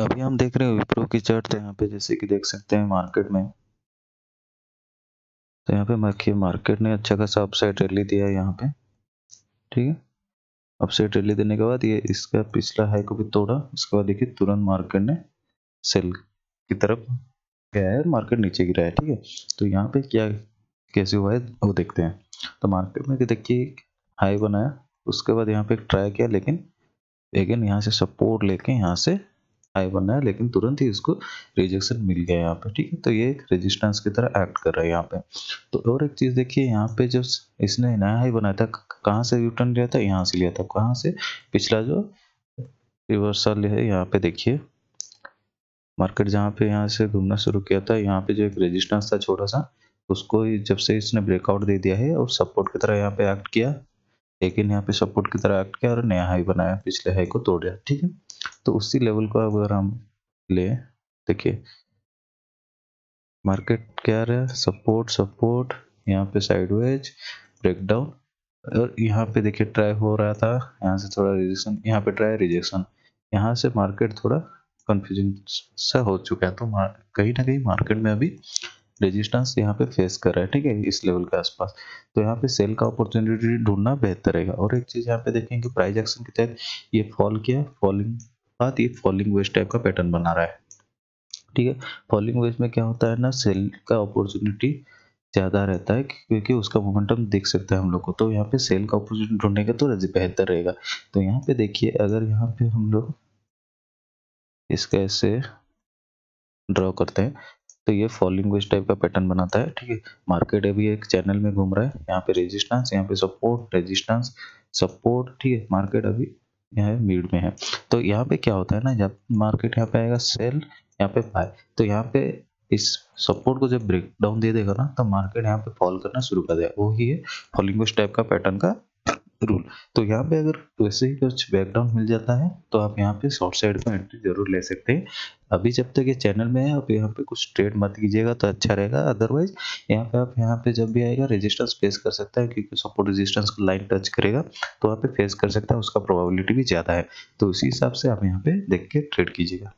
अभी हम देख रहे हैं विप्रो की चार्ट तो यहाँ पे जैसे कि देख सकते हैं मार्केट में तो यहाँ पे मैं मार्केट ने अच्छा खासा अपसाइड रैली दिया है यहाँ पे ठीक है अपसाइड रैली देने के बाद ये इसका पिछला हाई को भी तोड़ा इसके बाद देखिए तुरंत मार्केट ने सेल की तरफ गया है मार्केट नीचे गिरा है ठीक है तो यहाँ पे क्या कैसे हुआ है वो देखते हैं तो मार्केट में देखिए हाई बनाया उसके बाद यहाँ पे ट्राई किया लेकिन लेकिन यहाँ से सपोर्ट लेके यहाँ से आई बना है लेकिन तुरंत ही इसको रिजेक्शन मिल गया यहाँ पे ठीक है तो ये एक रेजिस्टेंस की तरह एक्ट कर रहा है यहाँ पे तो और एक चीज़ देखिए यहाँ पे जब इसने नया हाई बनाया था कहाँ से रिटर्न लिया था यहाँ से लिया था कहाँ से पिछला जो रिवर्सल है यहाँ पे देखिए मार्केट जहाँ पे यहाँ से घूमना शुरू किया था यहाँ पे जो एक रेजिस्टेंस था छोटा सा उसको जब से इसने ब्रेकआउट दे दिया है और सपोर्ट की तरह यहाँ पे एक्ट किया लेकिन यहाँ पे सपोर्ट की तरह एक्ट किया और नया हाई बनाया पिछले हाई को तोड़ दिया ठीक है तो उसी लेवल को अगर हम ले देखिए मार्केट क्या रहा है सपोर्ट सपोर्ट यहाँ पे साइडवेज ब्रेकडाउन और यहाँ पे देखिए ट्राई हो रहा था यहाँ से थोड़ा रिजेक्शन यहाँ पे ट्राई रिजेक्शन यहाँ से मार्केट थोड़ा कंफ्यूजिंग सा हो चुका है तो कहीं ना कहीं मार्केट में अभी रेजिस्टेंस यहाँ पे फेस कर रहा है ठीक है इस लेवल के आसपास तो यहाँ पे सेल का अपॉर्चुनिटी ढूंढना बेहतर रहेगा और एक चीज यहाँ पे देखेंगे प्राइस एक्शन के तहत ये फॉल किया फॉलिंग बाद ये फॉलिंग वेस्ट टाइप का पैटर्न बना रहा है ठीक है फॉलिंग वेस्ट में क्या होता है ना सेल का अपॉर्चुनिटी ज़्यादा रहता है क्योंकि उसका मोमेंटम देख सकते हैं हम लोग को तो यहाँ पे सेल का अपॉर्चुनिटी ढूंढने का तो बेहतर रहेगा तो यहाँ पे देखिए अगर यहाँ पे हम लोग इसका ऐसे ड्रॉ करते हैं तो ये फॉलिंग वेज टाइप का पैटर्न बनाता है ठीक है मार्केट अभी एक चैनल में घूम रहा है यहाँ पे रेजिस्टेंस यहाँ पे सपोर्ट रेजिस्टेंस सपोर्ट ठीक है मार्केट अभी यहाँ मीड में है तो यहाँ पे क्या होता है ना जब मार्केट यहाँ पे आएगा सेल यहाँ पे बाय तो यहाँ पे इस सपोर्ट को जब ब्रेक डाउन दे देगा ना तो मार्केट यहाँ पे फॉल करना शुरू कर देगा वही है फॉलिंग वेज टाइप का पैटर्न का रूल तो यहाँ पे अगर वैसे ही कुछ बैकग्राउंड मिल जाता है तो आप यहाँ पे शॉर्ट साइड का एंट्री जरूर ले सकते हैं अभी जब तक ये चैनल में है आप यहाँ पे कुछ ट्रेड मत कीजिएगा तो अच्छा रहेगा अदरवाइज यहाँ पे आप यहाँ पे जब भी आएगा रेजिस्टेंस फेस कर सकता है क्योंकि सपोर्ट रेजिस्टेंस को लाइन टच करेगा तो वहाँ पे फेस कर सकता है उसका प्रोबेबिलिटी भी ज़्यादा है तो उसी हिसाब से आप यहाँ पे देख के ट्रेड कीजिएगा